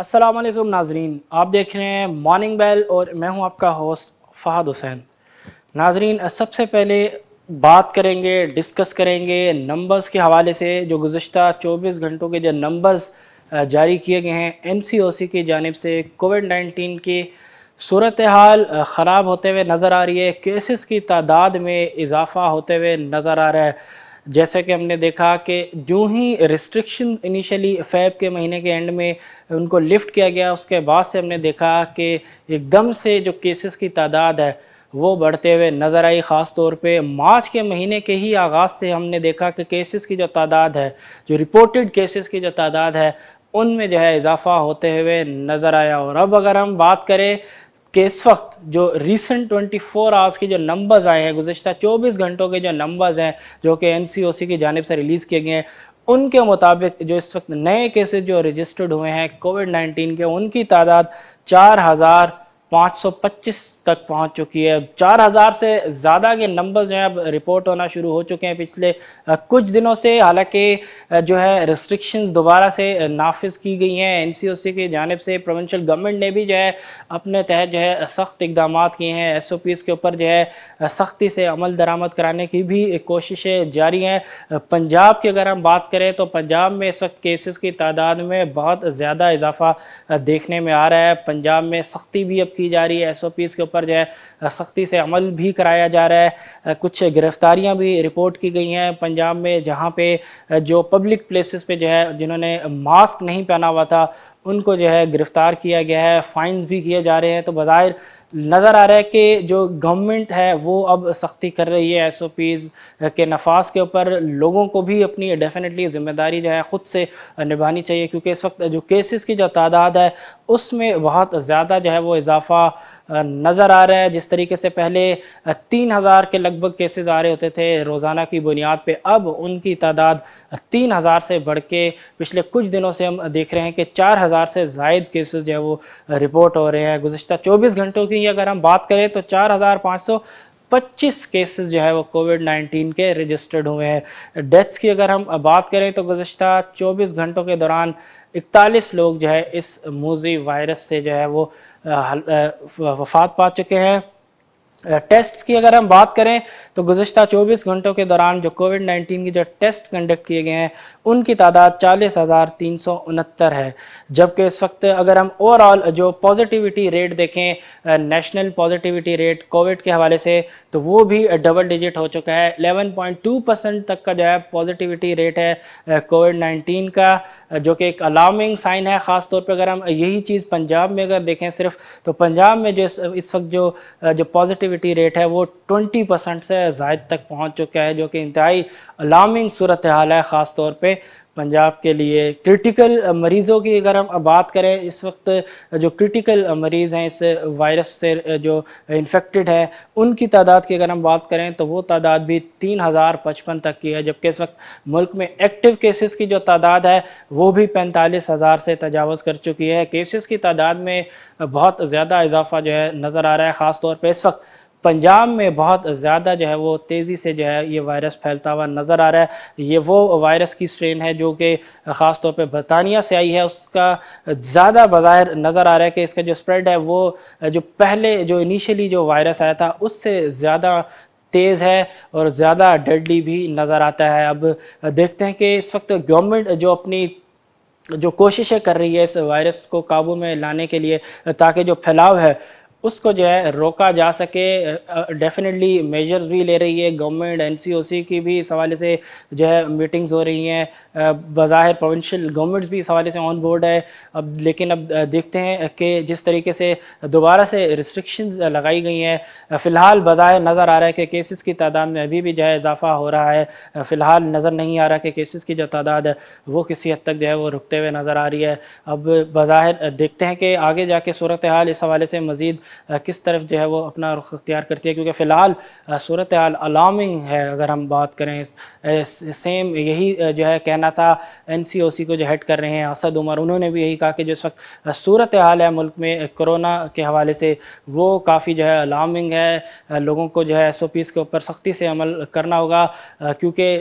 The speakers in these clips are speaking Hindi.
अस्सलाम वालेकुम नाजरीन आप देख रहे हैं मॉर्निंग बेल और मैं हूं आपका होस्ट फ़हद हुसैन नाजरीन सबसे पहले बात करेंगे डिस्कस करेंगे नंबर्स के हवाले से जो गुज्त 24 घंटों के जो नंबर्स जारी किए गए हैं एन सी ओ सी की जानब से कोविड नाइन्टीन की सूरत हाल ख़राब होते हुए नज़र आ रही है केसेस की तादाद में इजाफा होते हुए नज़र आ रहा है जैसे कि हमने देखा कि जो ही रिस्ट्रिक्शन इनिशियली फैब के महीने के एंड में उनको लिफ्ट किया गया उसके बाद से हमने देखा कि एकदम से जो केसेस की तादाद है वो बढ़ते हुए नज़र आई ख़ास तौर पे मार्च के महीने के ही आगाज़ से हमने देखा कि केसेस की जो तादाद है जो रिपोर्टेड केसेस की जो तादाद है उनमें जो है इजाफा होते हुए नज़र आया और अब अगर हम बात करें कि इस वक्त जो रिसेंट 24 फोर आवर्स के जो नंबर्स आए हैं गुजशत 24 घंटों के जो नंबर्स हैं जो कि एन की जानब से रिलीज़ किए गए हैं उनके मुताबिक जो इस वक्त नए केसेस जो रजिस्टर्ड हुए हैं कोविड 19 के उनकी तादाद चार हज़ार 525 तक पहुंच चुकी है 4000 से ज़्यादा के नंबर जो हैं अब रिपोर्ट होना शुरू हो चुके हैं पिछले कुछ दिनों से हालांकि जो है रिस्ट्रिक्शंस दोबारा से नाफिज की गई हैं एन सी ओ सी की जानब से प्रोविंशल गवर्नमेंट ने भी जो है अपने तहत जो है सख्त इकदाम किए हैं एस ओ पीज़ के ऊपर जो है सख्ती से अमल दरामद कराने की भी कोशिशें जारी हैं पंजाब की अगर हम बात करें तो पंजाब में इस वक्त केसेस की तादाद में बहुत ज़्यादा इजाफा देखने में आ रहा है पंजाब में सख्ती भी अब की जा रही है एस के ऊपर जो है सख्ती से अमल भी कराया जा रहा है कुछ गिरफ्तारियाँ भी रिपोर्ट की गई हैं पंजाब में जहाँ पे जो पब्लिक प्लेसेस पे जो है जिन्होंने मास्क नहीं पहना हुआ था उनको जो है गिरफ़्तार किया गया है फ़ाइन्स भी किए जा रहे हैं तो बाहर नज़र आ रहा है कि जो गवर्नमेंट है वो अब सख्ती कर रही है एस ओ पीज़ के नफाज के ऊपर लोगों को भी अपनी डेफिनेटली ज़िम्मेदारी जो है ख़ुद से निभानी चाहिए क्योंकि इस वक्त जो केसेस की जो तादाद है उसमें बहुत ज़्यादा जो है वो इजाफा नज़र आ रहा है जिस तरीके से पहले तीन हज़ार के लगभग केसेज़ आ रहे होते थे रोज़ाना की बुनियाद पर अब उनकी तादाद तीन हज़ार से बढ़ के पिछले कुछ दिनों से हम देख रहे हैं कि चार हज़ार से जायद केसेस जो है वो रिपोर्ट हो रहे हैं गुजशत चौबीस घंटों की अगर हम बात करें तो चार हज़ार पाँच सौ पच्चीस केसेस जो है वो कोविड 19 के रजिस्टर्ड हुए हैं डेथ्स की अगर हम बात करें तो गुजशत 24 घंटों के दौरान इकतालीस लोग जो है इस मोजी वायरस से जो है वो वफात पा चुके हैं टेस्ट की अगर हम बात करें तो गुजशत 24 घंटों के दौरान जो कोविड 19 की जो टेस्ट कंडक्ट किए गए हैं उनकी तादाद चालीस हज़ार तीन सौ उनहत्तर है जबकि इस वक्त अगर हम ओवरऑल जो पॉजिटिविटी रेट देखें नेशनल पॉजिटिविटी रेट कोविड के हवाले से तो वो भी डबल डिजिट हो चुका है 11.2 परसेंट तक का जो है पॉजिटिविटी रेट है कोविड नाइन्टीन का जो कि एक अलार्मिंग साइन है ख़ास तौर पर अगर हम यही चीज़ पंजाब में अगर देखें सिर्फ तो पंजाब में जो इस वक्त जो जो पॉजिटिव पॉजिटिविटी रेट है वो 20 परसेंट से जायद तक पहुंच चुका है जो कि इंतहाई अलार्मिंग सूरत हाल है ख़ास तौर पे पंजाब के लिए क्रिटिकल मरीज़ों की अगर हम बात करें इस वक्त जो क्रिटिकल मरीज़ हैं इस वायरस से जो इन्फेक्टेड है उनकी तादाद की अगर हम बात करें तो वो तादाद भी तीन हज़ार पचपन तक की है जबकि इस वक्त मुल्क में एक्टिव केसेस की जो तादाद है वो भी पैंतालीस हज़ार से तजावज़ कर चुकी है केसेस की तादाद में बहुत ज़्यादा इजाफा जो है नज़र आ रहा है ख़ास तौर पर इस वक्त पंजाब में बहुत ज़्यादा जो है वो तेज़ी से जो है ये वायरस फैलता हुआ नज़र आ रहा है ये वो वायरस की स्ट्रेन है जो कि ख़ास तौर पे बरतानिया से आई है उसका ज़्यादा बाहर नज़र आ रहा है कि इसका जो स्प्रेड है वो जो पहले जो इनिशियली जो वायरस आया था उससे ज़्यादा तेज़ है और ज़्यादा डेडली भी नज़र आता है अब देखते हैं कि इस वक्त गवर्नमेंट जो अपनी जो कोशिशें कर रही है इस वायरस को काबू में लाने के लिए ताकि जो फैलाव है उसको जो है रोका जा सके डेफिनेटली मेजर्स भी ले रही है गवर्नमेंट एनसीओसी की भी इस हवाले से जो है मीटिंग्स हो रही हैं बाहिर प्रोविंशियल गवर्नमेंट्स भी इस हवाले से ऑन बोर्ड है अब लेकिन अब देखते हैं कि जिस तरीके से दोबारा से रिस्ट्रिक्शंस लगाई गई हैं फ़िलहाल बाहिर नज़र आ रहा है कि केसेस की तादाद में अभी भी जो है इजाफा हो रहा है फ़िलहाल नज़र नहीं आ रहा कि केसेस की जो तादाद है वो किसी हद तक जो है वो रुकते हुए नज़र आ रही है अब बाहिर देखते हैं कि आगे जाके सूरत हाल इस हवाले से मज़ीद किस तरफ जो है वो अपना रुख अख्तियार करती है क्योंकि फ़िलहाल सूरत हाल अलार्मिंग है अगर हम बात करें सेम यही जो है कहना था एन सी ओ सी को जो हेड कर रहे हैं असद उमर उन्होंने भी यही कहा कि जो इस वक्त सूरत हाल है मुल्क में कोरोना के हवाले से वो काफ़ी जो है अलार्मिंग है लोगों को जो है एस ओ पीज़ के ऊपर सख्ती से अमल करना होगा क्योंकि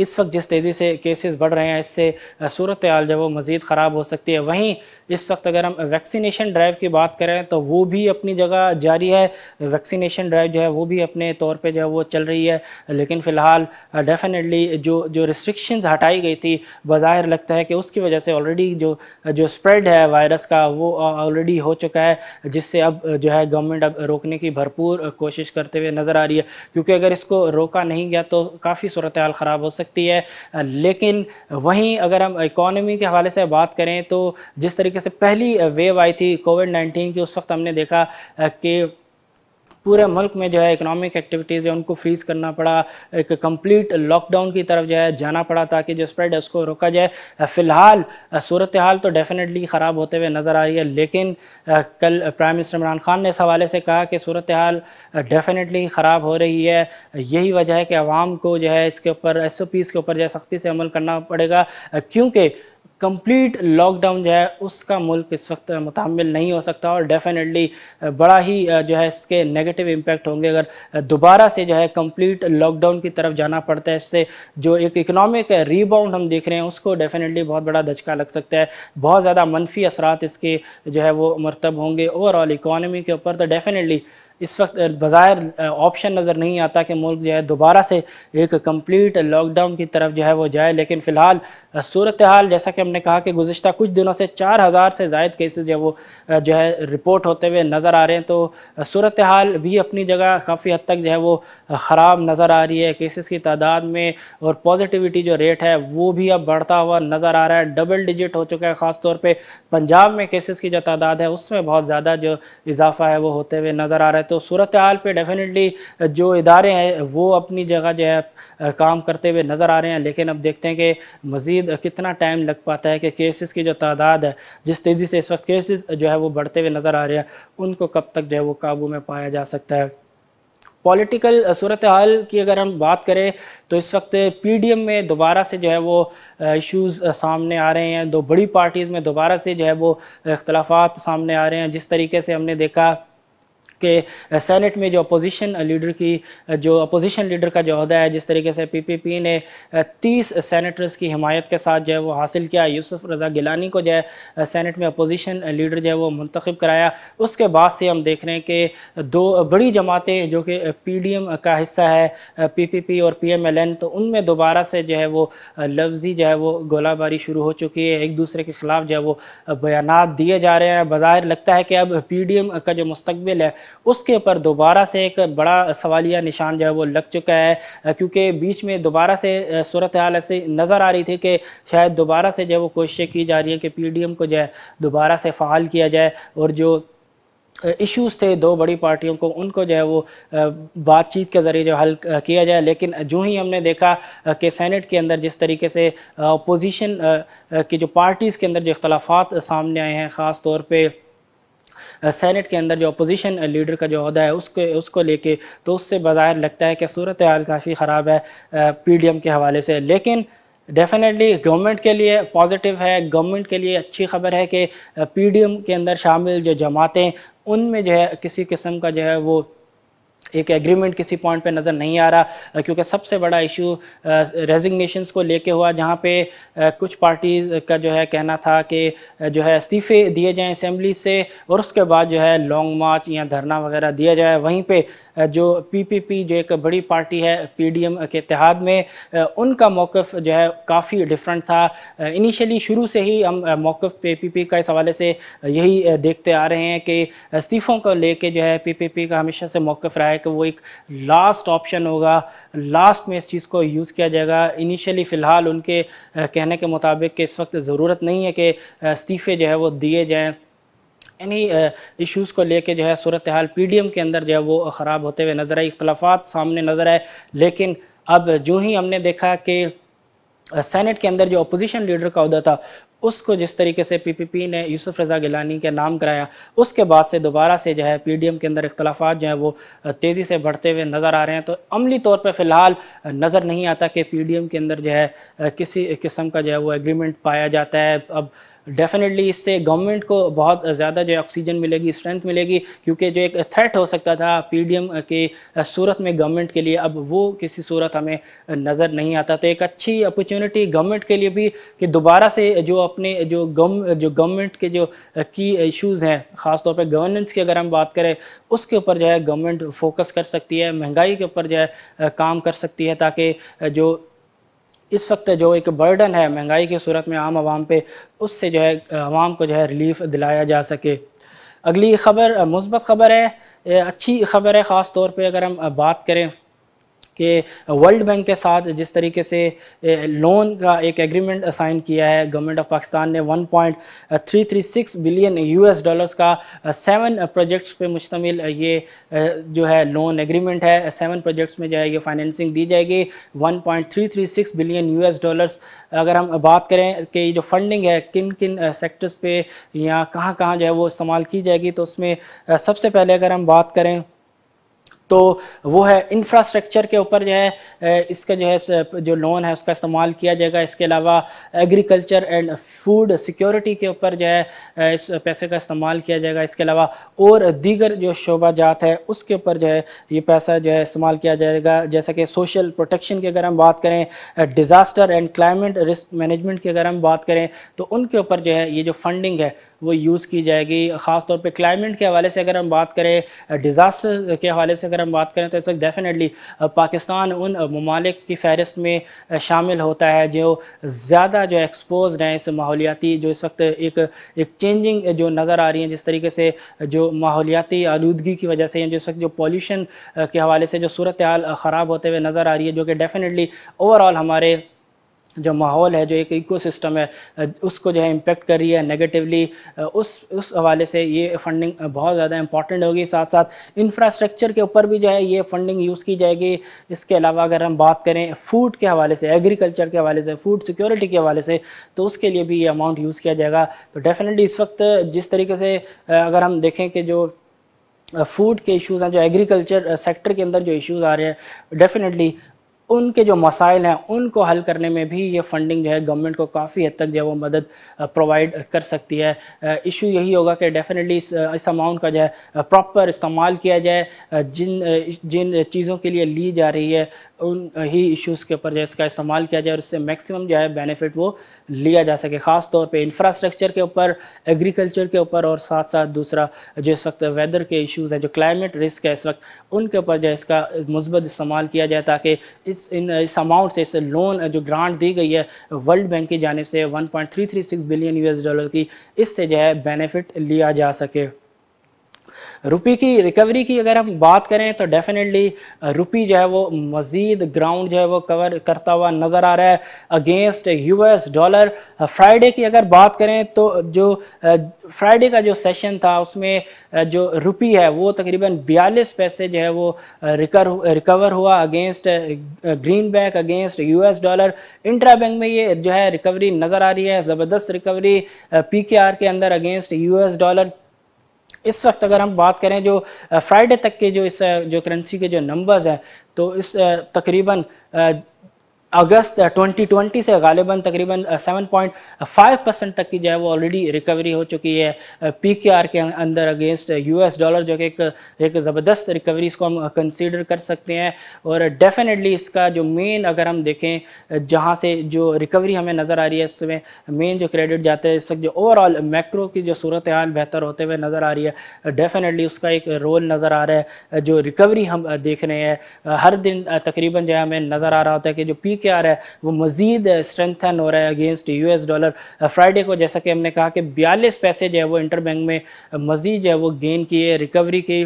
इस वक्त जिस तेज़ी से केसेस बढ़ रहे हैं इससे सूरत हाल जो वो मज़ीद ख़राब हो सकती है वहीं इस वक्त अगर हम वैक्सीनेशन ड्राइव की बात करें तो वो भी अपनी जगह जारी है वैक्सीनेशन ड्राइव जो है वो भी अपने तौर पर जो है वो चल रही है लेकिन फ़िलहाल डेफिनेटली जो जो रिस्ट्रिक्शंस हटाई गई थी बाहिर लगता है कि उसकी वजह से ऑलरेडी जो जो स्प्रेड है वायरस का वो ऑलरेडी हो चुका है जिससे अब जो है गवर्नमेंट अब रोकने की भरपूर कोशिश करते हुए नज़र आ रही है क्योंकि अगर इसको रोका नहीं गया तो काफ़ी सूरत हाल ख़राब हो सकती सकती है लेकिन वहीं अगर हम इकोनॉमी के हवाले से बात करें तो जिस तरीके से पहली वेव आई थी कोविड नाइन्टीन की उस वक्त हमने देखा कि पूरे मुल्क में जो है इकोनॉमिक एक्टिविटीज़ है उनको फ्रीज़ करना पड़ा एक कम्प्लीट लॉकडाउन की तरफ जो है जाना पड़ा ताकि जो स्प्रेड है उसको रोका जाए फ़िलहाल सूरत हाल तो डेफिनेटली ख़राब होते हुए नज़र आ रही है लेकिन कल प्राइम मिनिस्टर इमरान खान ने इस हवाले से कहा कि सूरत हाल डेफिनेटली ख़राब हो रही है यही वजह है कि आवाम को जो है इसके ऊपर एस ओ पीज़ के ऊपर जो है सख्ती से अमल करना पड़ेगा क्योंकि कंप्लीट लॉकडाउन जो है उसका मुल्क इस वक्त मुतमिल नहीं हो सकता और डेफिनेटली बड़ा ही जो है इसके नेगेटिव इम्पेक्ट होंगे अगर दोबारा से जो है कंप्लीट लॉकडाउन की तरफ जाना पड़ता है इससे जो एक इकनॉमिक रीबाउंड हम देख रहे हैं उसको डेफिनेटली बहुत बड़ा धचका लग सकता है बहुत ज़्यादा मनफी असरात इसके जो है वो मरतब होंगे ओवरऑल इकॉनमी के ऊपर तो डेफिनेटली इस वक्त बाज़ायर ऑप्शन नज़र नहीं आता कि मुल्क जो है दोबारा से एक कंप्लीट लॉकडाउन की तरफ जो है वो जाए लेकिन फ़िलहाल सूरत हाल जैसा कि हमने कहा कि गुज्तः कुछ दिनों से चार हज़ार से जायद केसेज जो वो जो है रिपोर्ट होते हुए नज़र आ रहे हैं तो सूरत हाल भी अपनी जगह काफ़ी हद तक जो है वो ख़राब नज़र आ रही है केसेस की तादाद में और पॉजिटिविटी जो रेट है वो भी अब बढ़ता हुआ नज़र आ रहा है डबल डिजिट हो चुका है ख़ासतौर पर पंजाब में केसेस की जो तादाद है उसमें बहुत ज़्यादा जो इजाफा है वो होते हुए नज़र आ रहा है तो सूरत हाल पर डेफिनेटली जो इदारे हैं वो अपनी जगह जो है काम करते हुए नज़र आ रहे हैं लेकिन अब देखते हैं कि मज़ीद कितना टाइम लग पाता आता है कि केसेस की जो तादाद है जिस तेज़ी से इस वक्त केसेस जो है वो बढ़ते हुए नज़र आ रहे हैं उनको कब तक जो है वो काबू में पाया जा सकता है पॉलिटिकल सूरत हाल की अगर हम बात करें तो इस वक्त पीडीएम में दोबारा से जो है वो इश्यूज़ सामने आ रहे हैं दो बड़ी पार्टीज़ में दोबारा से जो है वो अख्तलाफात सामने आ रहे हैं जिस तरीके से हमने देखा कि सेनेट में जो अपोजिशन लीडर की जो अपोजिशन लीडर का जो अहदा है जिस तरीके से पी पी पी ने तीस सैनटर्स की हमायत के साथ जो है वो हासिल किया यूसुफ रजा गिलानी को जो है सैनट में अपोजिशन लीडर जो है वो मंतखब कराया उसके बाद से हम देख रहे हैं कि दो बड़ी जमातें जो कि पी डी एम का हिस्सा है पी पी पी और पी एम एल एन तो उनमें दोबारा से जो है वो लफ्जी जो है वो गोलाबारी शुरू हो चुकी है एक दूसरे के खिलाफ जो है वो बयान दिए जा रहे हैं बाहर लगता है कि अब पी डी एम का जो मुस्तबिल है उसके ऊपर दोबारा से एक बड़ा सवालिया निशान जो है वो लग चुका है क्योंकि बीच में दोबारा से सूरत हाल ऐसे नज़र आ रही थी कि शायद दोबारा से जो है वो कोशिशें की जा रही है कि पी को जो है दोबारा से फ़ाल किया जाए और जो इश्यूज थे दो बड़ी पार्टियों को उनको जो है वो बातचीत के ज़रिए जो हल किया जाए लेकिन जो ही हमने देखा कि सेनेट के अंदर जिस तरीके से अपोजिशन की जो पार्टीज़ के अंदर जो इख्लाफात सामने आए हैं ख़ास तौर पर सैनट के अंदर जो अपोजिशन लीडर का जो अहदा है उसके उसको लेके तो उससे बाहर लगता है कि सूरत हाल काफ़ी ख़राब है पी डी एम के हवाले से लेकिन डेफिनेटली गवर्नमेंट के लिए पॉजिटिव है गवर्नमेंट के लिए अच्छी खबर है कि पी डी एम के अंदर शामिल जो जमातें उनमें जो है किसी किस्म का जो है वो एक एग्रीमेंट किसी पॉइंट पे नज़र नहीं आ रहा क्योंकि सबसे बड़ा इशू रेजिग्नेशंस को लेके हुआ जहाँ पे कुछ पार्टीज़ का जो है कहना था कि जो है इस्तीफ़े दिए जाएं असम्बली से और उसके बाद जो है लॉन्ग मार्च या धरना वगैरह दिया जाए वहीं पे जो पीपीपी जो एक बड़ी पार्टी है पीडीएम के इतिहाद में उनका मौक़ जो है काफ़ी डिफरेंट था इनिशली शुरू से ही हम मौक़ पी का इस हवाले से यही देखते आ रहे हैं कि इस्तीफ़ों को ले जो है पी का हमेशा से मौक़ रहा है कि वो एक लास्ट ऑप्शन होगा लास्ट में इस चीज़ को यूज़ किया जाएगा इनिशियली फ़िलहाल उनके कहने के मुताबिक कि इस वक्त ज़रूरत नहीं है कि इस्तीफ़े जो है वो दिए जाएँ इन्हीं इश्यूज़ को लेके जो है सूरत हाल पी डी एम के अंदर जो है वो ख़राब होते हुए नज़र आई इख्लाफात सामने नज़र आए लेकिन अब जो ही हमने देखा कि सेनेट के अंदर जो अपोजिशन लीडर का अहदा था उसको जिस तरीके से पीपीपी ने यूसुफ रज़ा गिलानी के नाम कराया उसके बाद से दोबारा से जो है पीडीएम के अंदर इख्तलाफा जो है वो तेज़ी से बढ़ते हुए नज़र आ रहे हैं तो अमली तौर पर फ़िलहाल नज़र नहीं आता कि पीडीएम के अंदर जो है किसी किस्म का जो है वो एग्रीमेंट पाया जाता है अब डेफिनेटली इससे गवर्नमेंट को बहुत ज़्यादा जो ऑक्सीजन मिलेगी स्ट्रेंथ मिलेगी क्योंकि जो एक थ्रेट हो सकता था पीडीएम के सूरत में गवर्नमेंट के लिए अब वो किसी सूरत हमें नज़र नहीं आता तो एक अच्छी अपॉर्चुनिटी गवर्नमेंट के लिए भी कि दोबारा से जो अपने जो गम जो गवर्नमेंट के जो की इश्यूज़ हैं ख़ासतौर पर गवर्नेंस की अगर हम बात करें उसके ऊपर जो है गवर्नमेंट फोकस कर सकती है महंगाई के ऊपर जो है काम कर सकती है ताकि जो इस वक्त जो एक बर्डन है महंगाई की सूरत में आम आवाम पे उससे जो है आवाम को जो है रिलीफ दिलाया जा सके अगली खबर मुस्बत खबर है अच्छी खबर है ख़ास तौर पे अगर हम बात करें कि वर्ल्ड बैंक के साथ जिस तरीके से लोन का एक एग्रीमेंट साइन किया है गवर्नमेंट ऑफ पाकिस्तान ने 1.336 बिलियन यूएस डॉलर्स का सेवन प्रोजेक्ट्स पे मुश्तमिल ये जो है लोन एग्रीमेंट है सेवन प्रोजेक्ट्स में जो है ये फाइनेंसिंग दी जाएगी 1.336 बिलियन यूएस डॉलर्स अगर हम बात करें कि जो फंडिंग है किन किन सेक्टर्स पे या कहाँ कहाँ जो है वो इस्तेमाल की जाएगी तो उसमें सबसे पहले अगर हम बात करें तो वो है इंफ्रास्ट्रक्चर के ऊपर जो है इसका जो है जो लोन है उसका इस्तेमाल किया जाएगा इसके अलावा एग्रीकल्चर एंड फूड सिक्योरिटी के ऊपर जो है इस पैसे का इस्तेमाल किया जाएगा इसके अलावा और दीगर जो शोबा जात है उसके ऊपर जो है ये पैसा जो है इस्तेमाल किया जाएगा जैसा कि सोशल प्रोटेक्शन की अगर हम बात करें disaster and climate risk management की अगर हम बात करें तो उनके ऊपर जो है ये जो फंडिंग है वो यूज़ की जाएगी ख़ास तौर पे क्लाइमेट के हवाले से अगर हम बात करें डिज़ास्टर के हवाले से अगर हम बात करें तो इस वक्त डेफिनेटली पाकिस्तान उन ममालिक की फहरिस्त में शामिल होता है जो ज़्यादा जो एक्सपोज हैं इस माहौलियाती जो इस वक्त एक एक चेंजिंग जो नज़र आ रही है जिस तरीके से जो माहौलियाती आलूदगी की वजह से जिस वक्त जो पॉल्यूशन के हवाले से जो सूरत हाल ख़राब होते हुए नज़र आ रही है जो कि डेफिनेटली ओवरऑल हमारे जो माहौल है जो एक सिस्टम है उसको जो है इम्पेक्ट कर रही है नेगेटिवली उस उस हवाले से ये फंडिंग बहुत ज़्यादा इंपॉर्टेंट होगी साथ साथ इंफ्रास्ट्रक्चर के ऊपर भी जो है ये फंडिंग यूज़ की जाएगी इसके अलावा अगर हम बात करें फूड के हवाले से एग्रीकल्चर के हवाले से फूड सिक्योरिटी के हवाले से तो उसके लिए भी ये अमाउंट यूज़ किया जाएगा तो डेफिनेटली इस वक्त जिस तरीके से अगर हम देखें कि जो फूड के इश्यूज़ हैं जो एग्रीकल्चर सेक्टर के अंदर जो इश्यूज़ आ रहे हैं डेफिनेटली उनके जो मसाइल हैं उनको हल करने में भी ये फंडिंग जो है गवर्नमेंट को काफ़ी हद तक जो है वो मदद प्रोवाइड कर सकती है इशू यही होगा कि डेफिनेटली इस अमाउंट का जो है प्रॉपर इस्तेमाल किया जाए जिन जिन चीज़ों के लिए ली जा रही है उन ही इश्यूज़ के ऊपर जो इसका इस्तेमाल किया जाए और इससे मैक्सिमम जो है बेनिफिट वो लिया जा सके ख़ास तौर पर इंफ्रास्ट्रक्चर के ऊपर एग्रीकल्चर के ऊपर और साथ साथ दूसरा जो इस वक्त वेदर के इशूज़ हैं जो क्लाइमेट रिस्क है इस वक्त उनके ऊपर जो है इसका मुस्बत इस्तेमाल किया जाए ताकि इस इस इन इस अमाउंट से इस लोन जो ग्रांट दी गई है वर्ल्ड बैंक की जानब से 1.336 बिलियन यूएस डॉलर की इससे जो है बेनिफिट लिया जा सके रुपी की रिकवरी की अगर हम बात करें तो डेफिनेटली रुपी जो है वो मज़ीद ग्राउंड जो है वो कवर करता हुआ नज़र आ रहा है अगेंस्ट यूएस डॉलर फ्राइडे की अगर बात करें तो जो फ्राइडे का जो सेशन था उसमें जो रुपी है वो तकरीबन बयालीस पैसे जो है वो रिकर रिकवर हुआ against green bank against US dollar intra bank में ये जो है रिकवरी नज़र आ रही है ज़बरदस्त रिकवरी पी के अंदर अगेंस्ट यूएस डॉलर इस वक्त अगर हम बात करें जो फ्राइडे तक के जो इस जो करेंसी के जो नंबर्स हैं तो इस तकरीबन अगस्त 2020 से गालिबा तकरीबन 7.5 परसेंट तक की जो है वो ऑलरेडी रिकवरी हो चुकी है पी के आर अं-, के अंदर अगेंस्ट यूएस डॉलर जो कि एक एक ज़बरदस्त रिकवरी इसको हम कंसीडर कर सकते हैं और डेफिनेटली इसका जो मेन अगर हम देखें जहां से जो रिकवरी हमें नज़र आ रही है इसमें मेन जो क्रेडिट जाता है इस वक्त जो ओवरऑल मैक्रो की जो सूरत हाल बेहतर होते हुए नज़र आ रही है डेफिनेटली उसका एक रोल नज़र आ रहा है जो रिकवरी हम देख रहे हैं हर दिन तकरीबन जो है हमें नज़र आ रहा होता है कि जो पी क्या आ रहा है वो मजीद स्ट्रेंथन हो रहा है अगेंस्ट यूएस डॉलर फ्राइडे को जैसा कि हमने कहा कि बयालीस पैसे जो है वो इंटर बैंक में मजीद जो है वो गेन किए रिकवरी की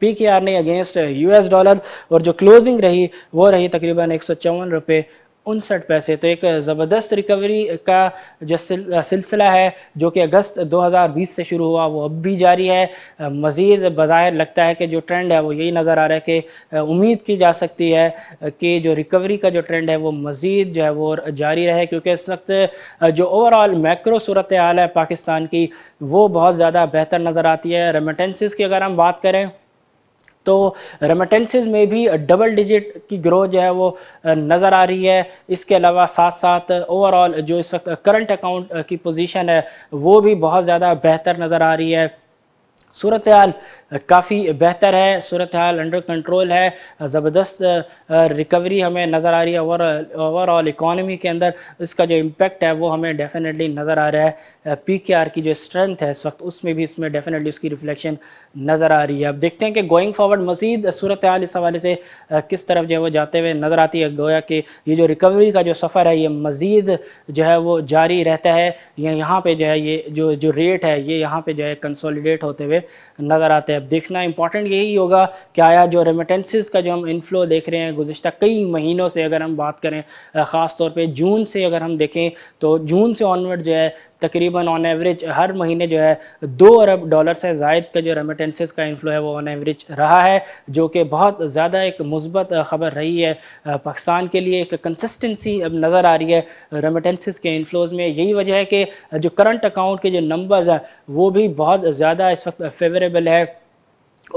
पी के आर ने अगेंस्ट यूएस डॉलर और जो क्लोजिंग रही वो रही तकरीबन एक सौ चौवन रुपये उनसठ पैसे तो एक ज़बरदस्त रिकवरी का जो सिलसिला है जो कि अगस्त 2020 से शुरू हुआ वो अब भी जारी है मज़ीद बज़ाहिर लगता है कि जो ट्रेंड है वो यही नज़र आ रहा है कि उम्मीद की जा सकती है कि जो रिकवरी का जो ट्रेंड है वो मज़ीद जो है वो जारी रहे क्योंकि इस वक्त जो ओवरऑल मैक्रो सूरत हाल है पाकिस्तान की वो बहुत ज़्यादा बेहतर नज़र आती है रेमिटेंसिस की अगर हम बात करें तो रेमिटेंसिस में भी डबल डिजिट की ग्रोथ जो है वो नज़र आ रही है इसके अलावा साथ साथ ओवरऑल जो इस वक्त करंट अकाउंट की पोजीशन है वो भी बहुत ज़्यादा बेहतर नज़र आ रही है सूरत हाल काफ़ी बेहतर है सूरत हाल अंडर कंट्रोल है ज़बरदस्त रिकवरी हमें नज़र आ रही है ओवरऑल इकॉनमी के अंदर इसका जो इम्पेक्ट है वो हमें डेफिनेटली नज़र आ रहा है पी के आर की जो स्ट्रेंथ है इस वक्त उसमें भी इसमें डेफिनेटली उसकी रिफ्लेक्शन नज़र आ रही है अब देखते हैं कि गोइंग फॉरवर्ड मजीद सूरत हाल इस हवाले से किस तरफ जो है वो जाते हुए नज़र आती है गोया कि ये जो रिकवरी का जो सफ़र है ये मज़ीद जो है वो जारी रहता है या यहाँ पर जो है ये जो जो रेट है ये यहाँ पर जो है कंसोलीडेट होते हुए नज़र आते हैं अब देखना इंपॉर्टेंट यही होगा कि आया जो रेमिटेंसिस का जो हम इनफ्लो देख रहे हैं गुजशत कई महीनों से अगर हम बात करें ख़ास तौर पर जून से अगर हम देखें तो जून से ऑनवर्ड जो है तकरीबन ऑन एवरेज हर महीने जो है दो अरब डॉलर से जायद का जो रेमिटेंसेस का इन्फ्लो है वो ऑन एवरेज रहा है जो कि बहुत ज़्यादा एक मुस्बत खबर रही है पाकिस्तान के लिए एक कंसिस्टेंसी अब नज़र आ रही है रेमिटेंसेस के इन्फ्लोज़ में यही वजह है कि जो करंट अकाउंट के जो नंबर्स हैं वो भी बहुत ज़्यादा इस वक्त फेवरेबल है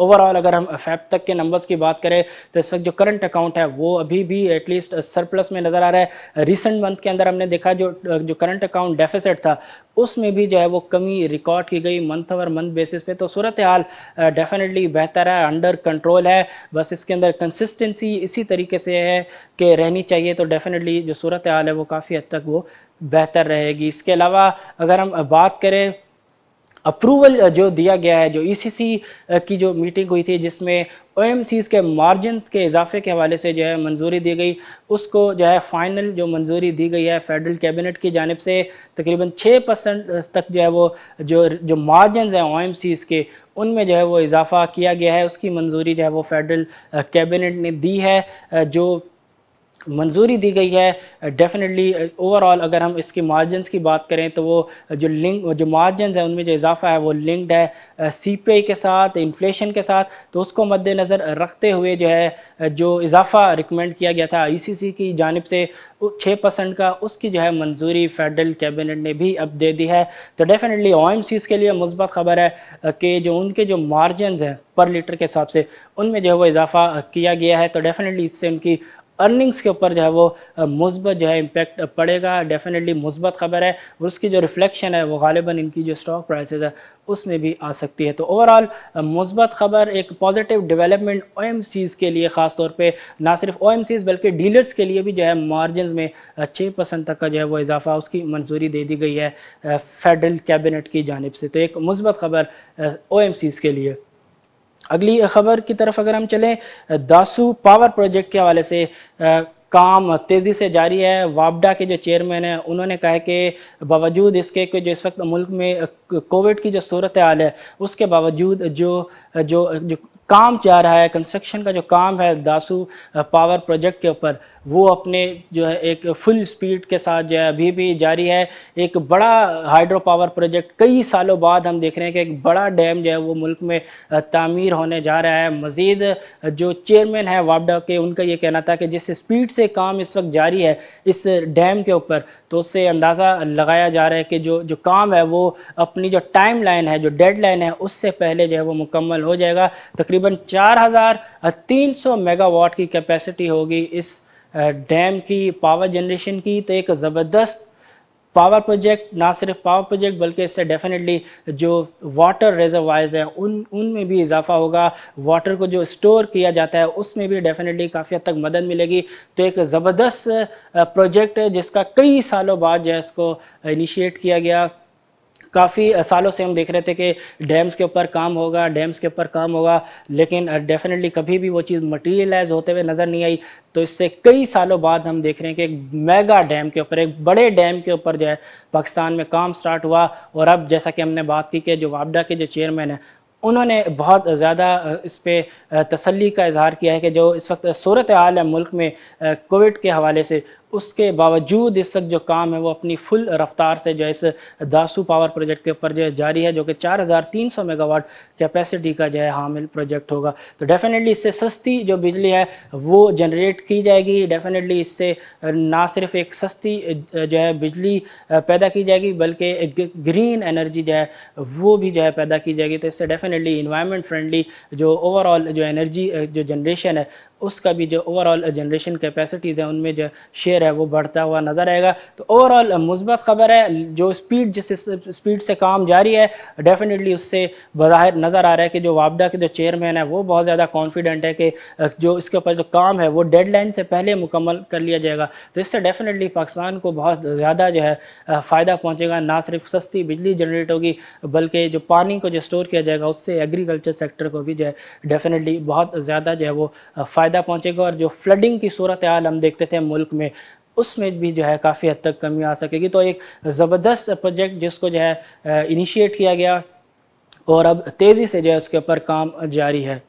ओवरऑल अगर हम फैप तक के नंबर्स की बात करें तो इस वक्त जो करंट अकाउंट है वो अभी भी एटलीस्ट सरप्लस में नज़र आ रहा है रिसेंट मंथ के अंदर हमने देखा जो जो करंट अकाउंट डेफिसिट था उसमें भी जो है वो कमी रिकॉर्ड की गई मंथ ओवर मंथ बेसिस पे तो सूरत हाल डेफिनेटली बेहतर है अंडर कंट्रोल है बस इसके अंदर कंसिस्टेंसी इसी तरीके से है कि रहनी चाहिए तो डेफिनेटली जो सूरत हाल है वो काफ़ी हद तक वो बेहतर रहेगी इसके अलावा अगर हम बात करें अप्रूवल uh, जो दिया गया है जो ईसीसी e uh, की जो मीटिंग हुई थी जिसमें ओ के मार्जिन के इजाफे के हवाले से जो है मंजूरी दी गई उसको जो है फाइनल जो मंजूरी दी गई है फेडरल कैबिनेट की जानब से तकरीबन छः परसेंट uh, तक जो है वो जो जो मार्जिन हैं ओ के उनमें जो है वो इजाफा किया गया है उसकी मंजूरी जो है वो फेडरल कैबिनेट ने दी है जो मंजूरी दी गई है डेफिनेटली ओवरऑल अगर हम इसकी मार्जिनस की बात करें तो वो जो लिंक जो मार्जिनस हैं उनमें जो इजाफा है वो लिंक्ड है सी पी आई के साथ इन्फ्लेशन के साथ तो उसको मद्देनज़र रखते हुए जो है जो इजाफा रिकमेंड किया गया था आई सी सी की जानब से छः परसेंट का उसकी जो है मंजूरी फेडरल कैबिनेट ने भी अब दे दी है तो डेफिनेटली ओ एम के लिए मुस्बत खबर है कि जो उनके जो मार्जिनस हैं पर लीटर के हिसाब से उनमें जो है वो इजाफा किया गया है तो डेफिनेटली इससे उनकी अर्निंग्स के ऊपर जो है वो मुस्बत जो है इम्पेक्ट पड़ेगा डेफिनेटली मुस्बत खबर है और उसकी जो रिफ्लेक्शन है वो गालिबा इनकी जो स्टॉक प्राइस है उसमें भी आ सकती है तो ओवरऑल मुस्बत खबर एक पॉजिटिव डेवलपमेंट ओ के लिए ख़ास तौर पर ना सिर्फ ओ बल्कि डीलर्स के लिए भी जो है मार्जिन में छः परसेंट तक का जो है वो इजाफा उसकी मंजूरी दे दी गई है फेडरल कैबिनेट की जानब से तो एक मुस्बत खबर ओ के लिए अगली खबर की तरफ अगर हम चलें दासू पावर प्रोजेक्ट के हवाले से आ, काम तेज़ी से जारी है वापडा के जो चेयरमैन हैं उन्होंने कहा है कि बावजूद इसके कि जो इस वक्त मुल्क में कोविड की जो सूरत हाल है उसके बावजूद जो जो जो काम जा रहा है कंस्ट्रक्शन का जो काम है दासू पावर प्रोजेक्ट के ऊपर वो अपने जो है एक फुल स्पीड के साथ जो है अभी भी जारी है एक बड़ा हाइड्रो पावर प्रोजेक्ट कई सालों बाद हम देख रहे हैं कि एक बड़ा डैम जो है वो मुल्क में तामीर होने जा रहा है मज़ीद जो चेयरमैन है वापडा के उनका ये कहना था कि जिस स्पीड से काम इस वक्त जारी है इस डैम के ऊपर तो उससे अंदाज़ा लगाया जा रहा है कि जो जो काम है वो अपनी जो टाइम लाइन है जो डेड लाइन है उससे पहले जो है वो मुकम्मल हो जाएगा तकरीबन चार हज़ार तीन सौ मेगावाट की कैपेसिटी होगी इस डैम की पावर जनरेशन की तो एक ज़बरदस्त पावर प्रोजेक्ट ना सिर्फ पावर प्रोजेक्ट बल्कि इससे डेफिनेटली जो वाटर रिजर्वाइज़ हैं उन उनमें भी इजाफा होगा वाटर को जो स्टोर किया जाता है उसमें भी डेफिनेटली काफ़ी हद तक मदद मिलेगी तो एक ज़बरदस्त प्रोजेक्ट है जिसका कई सालों बाद जो है इसको इनिशिएट किया गया काफ़ी सालों से हम देख रहे थे कि डैम्स के ऊपर काम होगा डैम्स के ऊपर काम होगा लेकिन डेफिनेटली कभी भी वो चीज़ मटेरियलाइज होते हुए नज़र नहीं आई तो इससे कई सालों बाद हम देख रहे हैं कि एक मेगा डैम के ऊपर एक बड़े डैम के ऊपर जो है पाकिस्तान में काम स्टार्ट हुआ और अब जैसा कि हमने बात की कि जो वापडा के जो चेयरमैन हैं उन्होंने बहुत ज़्यादा इस पर तसली का इजहार किया है कि जो इस वक्त सूरत हाल है मुल्क में कोविड के हवाले से उसके बावजूद इस वक्त जो काम है वो अपनी फुल रफ्तार से जो इस दासू पावर प्रोजेक्ट के ऊपर जो है जारी है जो कि 4,300 मेगावाट कैपेसिटी का जो है हामिल प्रोजेक्ट होगा तो डेफिनेटली इससे सस्ती जो बिजली है वो जनरेट की जाएगी डेफिनेटली इससे ना सिर्फ एक सस्ती जो है बिजली पैदा की जाएगी बल्कि ग्रीन एनर्जी जो है वो भी जो है पैदा की जाएगी तो इससे डेफिनेटली इन्वायरमेंट फ्रेंडली जो ओवरऑल जो एनर्जी जो जनरेशन है उसका भी जो ओवरऑल जनरेशन कैपेसिटीज़ है उनमें जो शेयर है वो बढ़ता हुआ नज़र आएगा तो ओवरऑल मुस्बत खबर है जो स्पीड जिस स्पीड से काम जारी है डेफिनेटली उससे बाहर नज़र आ रहा है कि जो वापडा के जो चेयरमैन है वो बहुत ज़्यादा कॉन्फिडेंट है कि जो इसके ऊपर जो काम है वो लाइन से पहले मुकम्मल कर लिया जाएगा तो इससे डेफिनेटली पाकिस्तान को बहुत ज़्यादा जो है फ़ायदा पहुँचेगा ना सिर्फ सस्ती बिजली जनरेट होगी बल्कि जो पानी को जो स्टोर किया जाएगा उससे एग्रीकल्चर सेक्टर को भी जो है डेफिनेटली बहुत ज़्यादा जो है वो फ़ायदा पहुँचेगा और जो फ्लडिंग की सूरत हाल हम देखते थे मुल्क में उसमें भी जो है काफ़ी हद तक कमी आ सकेगी तो एक ज़बरदस्त प्रोजेक्ट जिसको जो है इनिशिएट किया गया और अब तेज़ी से जो है उसके ऊपर काम जारी है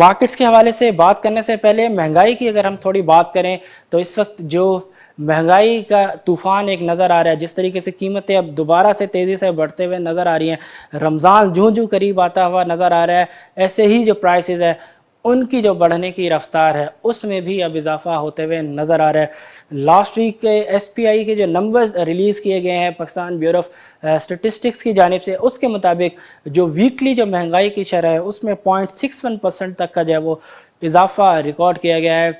मार्केट्स के हवाले से बात करने से पहले महंगाई की अगर हम थोड़ी बात करें तो इस वक्त जो महंगाई का तूफ़ान एक नज़र आ रहा है जिस तरीके से कीमतें अब दोबारा से तेज़ी से बढ़ते हुए नज़र आ रही हैं रमज़ान जूँ जूँ करीब आता हुआ नज़र आ रहा है ऐसे ही जो प्राइसेस है उनकी जो बढ़ने की रफ्तार है उसमें भी अब इजाफा होते हुए नज़र आ रहा है लास्ट वीक के एसपीआई के जो नंबर्स रिलीज़ किए गए हैं पाकिस्तान ब्यूरो ऑफ स्टेटिस्टिक्स की जानब से उसके मुताबिक जो वीकली जो महंगाई की शरह है उसमें पॉइंट सिक्स वन परसेंट तक का जो है वो इजाफा रिकॉर्ड किया गया है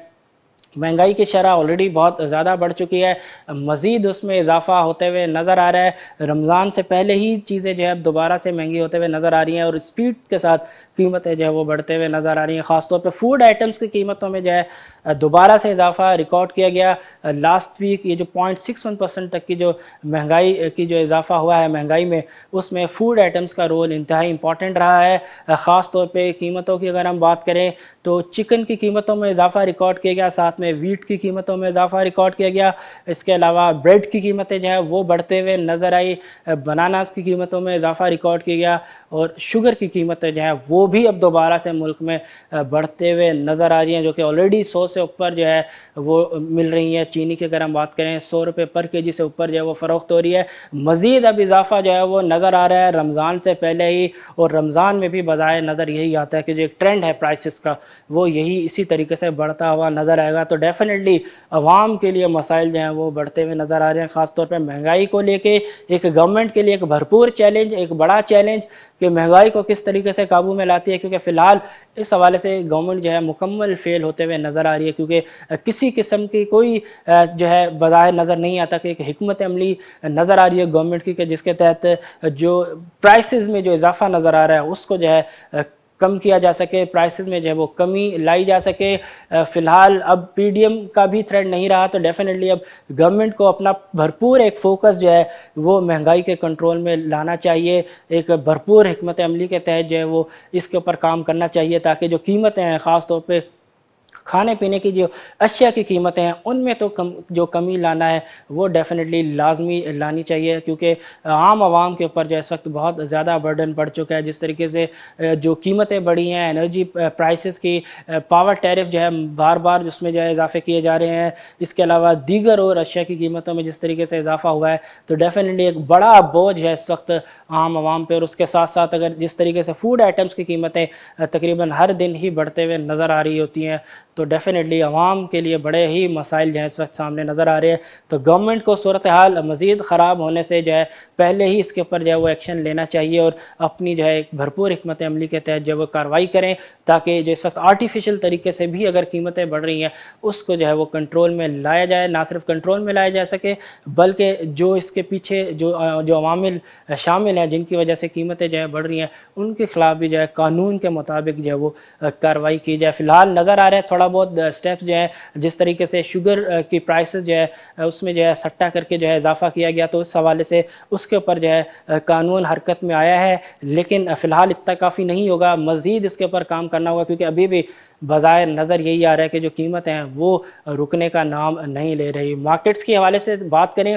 महंगाई की शरह ऑलरेडी बहुत ज़्यादा बढ़ चुकी है मज़ीद उसमें इजाफा होते हुए नज़र आ रहा है रमज़ान से पहले ही चीज़ें जो है दोबारा से महंगी होते हुए नज़र आ रही हैं और स्पीड के साथ कीमतें जो है वो बढ़ते हुए नज़र आ रही हैं ख़ासतौर पर फूड आइटम्स की कीमतों में जो है दोबारा से इजाफा रिकॉर्ड किया गया लास्ट वीक ये जो पॉइंट सिक्स वन परसेंट तक की जो महंगाई की जो इजाफा हुआ है महंगाई में उसमें फूड आइटम्स का रोल इंतहाई इंपॉर्टेंट रहा है ख़ास तौर पर कीमतों की अगर हम बात करें तो चिकन की कीमतों में इजाफा रिकॉर्ड किया गया साथ में वीट की कीमतों में इजाफा रिकॉर्ड किया गया इसके अलावा ब्रेड की कीमतें जो है वो बढ़ते हुए नज़र आई बनानास की कीमतों में इजाफा रिकॉर्ड किया गया और शुगर की कीमतें जो है वो भी अब दोबारा से मुल्क में बढ़ते हुए नज़र आ रही हैं जो कि ऑलरेडी सौ से ऊपर जो है वो मिल रही हैं चीनी की अगर हम बात करें सौ रुपये पर के जी से ऊपर जो है वो फ़रोख्त हो रही है मज़ीद अब इजाफा जो है वो नज़र आ रहा है रमज़ान से पहले ही और रमज़ान में भी बज़ाय नज़र यही आता है कि जो एक ट्रेंड है प्राइसिस का वो यही इसी तरीके से बढ़ता हुआ नज़र आएगा तो डेफ़िनेटली आवाम के लिए मसाइल जो हैं वो बढ़ते हुए नज़र आ रहे हैं ख़ासतौर पर महंगाई को लेके एक गवर्नमेंट के लिए एक भरपूर चैलेंज एक बड़ा चैलेंज कि महंगाई को किस तरीके से काबू में कहलाती है क्योंकि फ़िलहाल इस हवाले से गवर्नमेंट जो है मुकम्मल फेल होते हुए नज़र आ रही है क्योंकि किसी किस्म की कोई जो है बाहर नज़र नहीं आता कि एक हमत अमली नज़र आ रही है गवर्नमेंट की कि जिसके तहत जो प्राइस में जो इजाफा नज़र आ रहा है उसको जो है कम किया जा सके प्राइसेस में जो है वो कमी लाई जा सके फिलहाल अब पीडीएम का भी थ्रेड नहीं रहा तो डेफिनेटली अब गवर्नमेंट को अपना भरपूर एक फोकस जो है वो महंगाई के कंट्रोल में लाना चाहिए एक भरपूर हमत अमली के तहत जो है वो इसके ऊपर काम करना चाहिए ताकि जो कीमतें हैं ख़ास तौर पर खाने पीने की जो अशिया की कीमतें हैं उनमें तो कम जो कमी लाना है वो डेफिनेटली लाजमी लानी चाहिए क्योंकि आम आवाम के ऊपर जो इस वक्त बहुत ज़्यादा बर्डन पड़ चुका है जिस तरीके से जो कीमतें बढ़ी हैं एनर्जी प्राइसेस की पावर टैरिफ जो है बार बार उसमें जो है इजाफे किए जा रहे हैं इसके अलावा दीगर और अशिया की कीमतों में जिस तरीके से इजाफा हुआ है तो डेफिनेटली एक बड़ा बोझ है इस वक्त आम आवाम पर और उसके साथ साथ अगर जिस तरीके से फूड आइटम्स की कीमतें तकरीबन हर दिन ही बढ़ते हुए नज़र आ रही होती हैं तो डेफ़िनेटली आवाम के लिए बड़े ही मसाइल जो है इस वक्त सामने नज़र आ रहे हैं तो गवर्नमेंट को सूरत हाल मज़ीद ख़राब होने से जो है पहले ही इसके ऊपर जो है वो एक्शन लेना चाहिए और अपनी जो है भरपूर हमत अमली के तहत जो वो कार्रवाई करें ताकि जो इस वक्त आर्टिफिशल तरीके से भी अगर कीमतें बढ़ रही हैं उसको जो है वो कंट्रोल में लाया जाए ना सिर्फ कंट्रोल में लाया जा सके बल्कि जो इसके पीछे जो जो अवामिल शामिल हैं जिनकी वजह से कीमतें जो है बढ़ रही हैं उनके खिलाफ भी जो है कानून के मुताबिक जो है वो कार्रवाई की जाए फ़िलहाल नज़र आ रहा है थोड़ा थोड़ा बहुत स्टेप्स जो है जिस तरीके से शुगर की प्राइस जो है उसमें जो है सट्टा करके जो है इजाफा किया गया तो उस हवाले से उसके ऊपर जो है कानून हरकत में आया है लेकिन फ़िलहाल इतना काफ़ी नहीं होगा मज़ीद इसके ऊपर काम करना होगा क्योंकि अभी भी बाज़ार नज़र यही आ रहा है कि जो कीमतें हैं वो रुकने का नाम नहीं ले रही मार्केट्स के हवाले से बात करें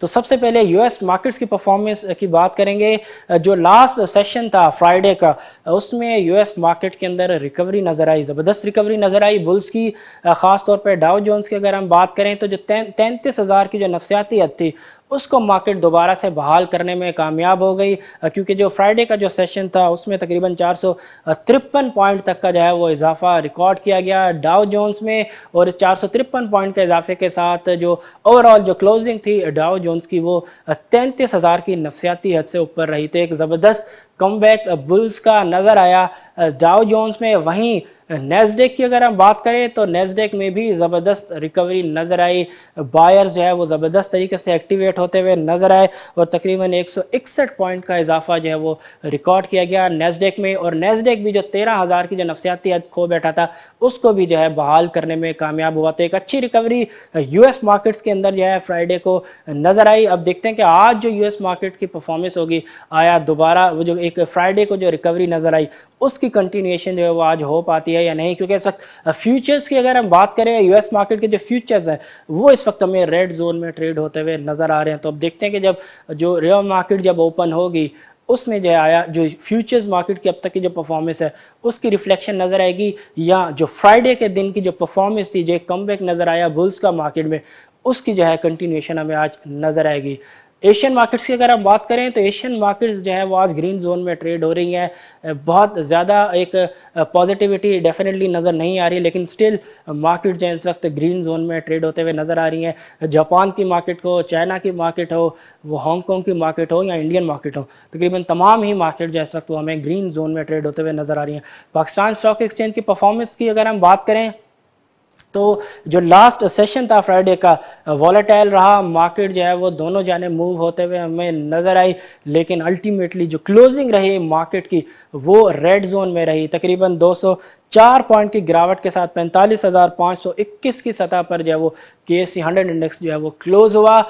तो सबसे पहले यूएस मार्केट्स की परफॉर्मेंस की बात करेंगे जो लास्ट सेशन था फ्राइडे का उसमें यूएस मार्केट के अंदर रिकवरी नज़र आई ज़बरदस्त रिकवरी नज़र आई बुल्स की ख़ास तौर पर डाउ जोन्स की अगर हम बात करें तो जो तैंतीस हज़ार की जो नफसियाती हद थी उसको मार्केट दोबारा से बहाल करने में कामयाब हो गई क्योंकि जो फ्राइडे का जो सेशन था उसमें तकरीबन चार पॉइंट तक का जो है वो इजाफा रिकॉर्ड किया गया डाउ जोन्स में और चार पॉइंट के इजाफे के साथ जो ओवरऑल जो क्लोजिंग थी डाउ जोन्स की वो तैंतीस हज़ार की नफसियाती हद से ऊपर रही तो एक ज़बरदस्त कम बैक बुल्स का नज़र आया डाउ जोन्स में वहीं नेस्डेक की अगर हम बात करें तो नेस्डेक में भी ज़बरदस्त रिकवरी नज़र आई बायर्स जो है वो ज़बरदस्त तरीके से एक्टिवेट होते हुए नज़र आए और तकरीबन एक पॉइंट का इजाफा जो है वो रिकॉर्ड किया गया नेस्डेक में और नेस्डेक भी जो तेरह हज़ार की जो नफसियाती हद खो बैठा था उसको भी जो है बहाल करने में कामयाब हुआ तो एक अच्छी रिकवरी यू मार्केट्स के अंदर जो है फ्राइडे को नज़र आई अब देखते हैं कि आज जो यू मार्केट की परफॉर्मेंस होगी आया दोबारा वो जो एक फ्राइडे को जो रिकवरी नज़र आई उसकी कंटिन्यूएशन जो है वो आज हो पाती है या नहीं क्योंकि इस वक्त फ्यूचर्स की अगर हम बात करें यूएस मार्केट के जो फ्यूचर्स हैं वो इस वक्त हमें रेड जोन में ट्रेड होते हुए नज़र आ रहे हैं तो अब देखते हैं कि जब जो रियल मार्केट जब ओपन होगी उसमें जो आया जो फ्यूचर्स मार्केट की अब तक की जो परफॉर्मेंस है उसकी रिफ्लेक्शन नज़र आएगी या जो फ्राइडे के दिन की जो परफॉर्मेंस थी जो कम नज़र आया बुल्स का मार्केट में उसकी जो है कंटिन्यूएशन हमें आज नज़र आएगी एशियन मार्केट्स की अगर हम बात करें तो एशियन मार्केट्स जो है वो आज ग्रीन जोन में ट्रेड हो रही हैं बहुत ज़्यादा एक पॉजिटिविटी डेफिनेटली नज़र नहीं आ रही है लेकिन स्टिल मार्केट जो है इस वक्त ग्रीन जोन में ट्रेड होते हुए नज़र आ रही हैं जापान की मार्केट हो चाइना की मार्केट हो वो हांगकॉन्ग की मार्केट हो या इंडियन मार्केट हो तकरीबन तमाम ही मार्केट जो है इस वक्त वो हमें ग्रीन जोन में ट्रेड होते हुए नज़र आ रही हैं पाकिस्तान स्टॉक एक्सचेंज की परफॉर्मेंस की अगर हम बात करें तो जो लास्ट सेशन था फ्राइडे का वॉलेटाइल रहा मार्केट जो है वो दोनों जाने मूव होते हुए हमें नज़र आई लेकिन अल्टीमेटली जो क्लोजिंग रही मार्केट की वो रेड जोन में रही तकरीबन दो चार पॉइंट की गिरावट के साथ पैंतालीस हज़ार पाँच सौ इक्कीस की सतह पर जो है वो के एस सी हंड्रेड इंडेक्स जो है वो क्लोज़ हुआ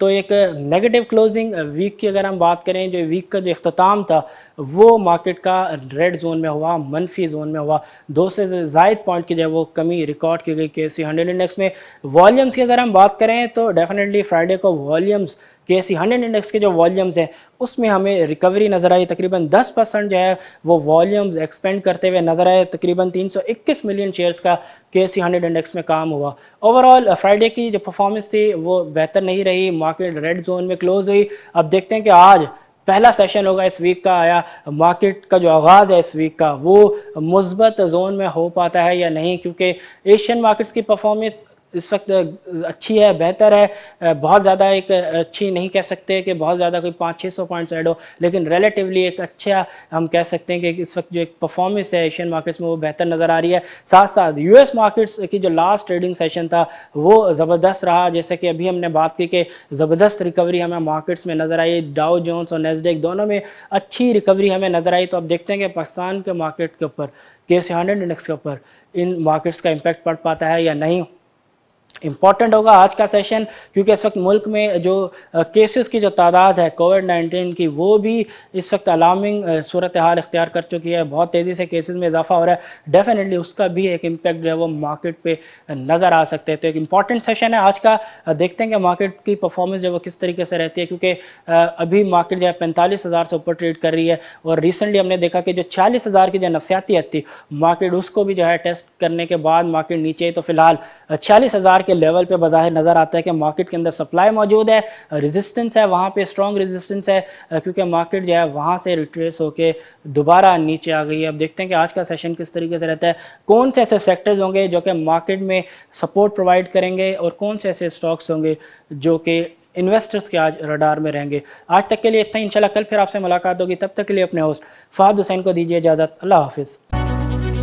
तो एक नेगेटिव क्लोजिंग वीक की अगर हम बात करें जो वीक का जो अख्ताम था वो मार्केट का रेड जोन में हुआ मनफी जोन में हुआ दो से जायद पॉइंट की जो है वो कमी रिकॉर्ड की गई के एस सी हंड्रेड इंडेक्स में वॉल्यूम्स की अगर हम बात करें तो डेफिनेटली फ्राइडे को वॉल्यूम्स के सी हंड्रेड इंडेक्स के जो वॉल्यूम्स हैं उसमें हमें रिकवरी नज़र आई तकरीबन 10 परसेंट जो है वो वॉल्यूम्स एक्सपेंड करते हुए नज़र आए तकरीबन 321 मिलियन शेयर्स का के सी हंड्रेड इंडेक्स में काम हुआ ओवरऑल फ्राइडे uh, की जो परफॉर्मेंस थी वो बेहतर नहीं रही मार्केट रेड जोन में क्लोज हुई अब देखते हैं कि आज पहला सेशन होगा इस वीक का आया मार्केट का जो आगाज़ है इस वीक का वो मुस्बत जोन में हो पाता है या नहीं क्योंकि एशियन मार्केट्स की परफॉर्मेंस इस वक्त अच्छी है बेहतर है बहुत ज़्यादा एक अच्छी नहीं कह सकते कि बहुत ज़्यादा कोई पाँच छः सौ पॉइंट्स ऐड हो लेकिन रिलेटिवली एक अच्छा हम कह सकते हैं कि इस वक्त जो एक परफॉर्मेंस है एशियन मार्केट्स में वो बेहतर नज़र आ रही है साथ साथ यूएस मार्केट्स की जो लास्ट ट्रेडिंग सेशन था वो ज़बरदस्त रहा जैसे कि अभी हमने बात की कि ज़बरदस्त रिकवरी हमें मार्केट्स में नज़र आई डाउ जोन्स और नेस्डेक दोनों में अच्छी रिकवरी हमें नज़र आई तो अब देखते हैं कि पाकिस्तान के मार्केट के ऊपर के सी हंड्रेड इंडेक्स के ऊपर इन मार्केट्स का इम्पैक्ट पड़ पाता है या नहीं इम्पॉर्टेंट होगा आज का सेशन क्योंकि इस वक्त मुल्क में जो केसेस की जो तादाद है कोविड नाइन्टीन की वो भी इस वक्त अलार्मिंग सूरत हाल इख्तियार कर चुकी है बहुत तेज़ी से केसेस में इजाफा हो रहा है डेफिनेटली उसका भी एक इम्पैक्ट जो है वो मार्केट पे नज़र आ सकते हैं तो एक इम्पॉर्टेंट सेशन है आज का देखते हैं कि मार्केट की परफॉर्मेंस जो है वो किस तरीके से रहती है क्योंकि अभी मार्केट जो है पैंतालीस हज़ार से ऊपर ट्रेड कर रही है और रिसेंटली हमने देखा कि जो छियालीस हज़ार की जो नफसियाती थी मार्केट उसको भी जो है टेस्ट करने के बाद मार्केट नीचे तो फिलहाल छियालीस हज़ार के के लेवल पे बाहर नज़र आता है कि मार्केट के अंदर सप्लाई मौजूद है रेजिस्टेंस है वहाँ पे स्ट्रॉन्ग रेजिस्टेंस है क्योंकि मार्केट जो है वहाँ से रिट्रेस होकर दोबारा नीचे आ गई है अब देखते हैं कि आज का सेशन किस तरीके से रहता है कौन से ऐसे सेक्टर्स होंगे जो कि मार्केट में सपोर्ट प्रोवाइड करेंगे और कौन से ऐसे स्टॉक्स होंगे जो कि इन्वेस्टर्स के आज रडार में रहेंगे आज तक के लिए इतना ही इंशाल्लाह कल फिर आपसे मुलाकात होगी तब तक के लिए अपने होस्ट फाद हुसैन को दीजिए इजाज़त अल्लाह हाफिज़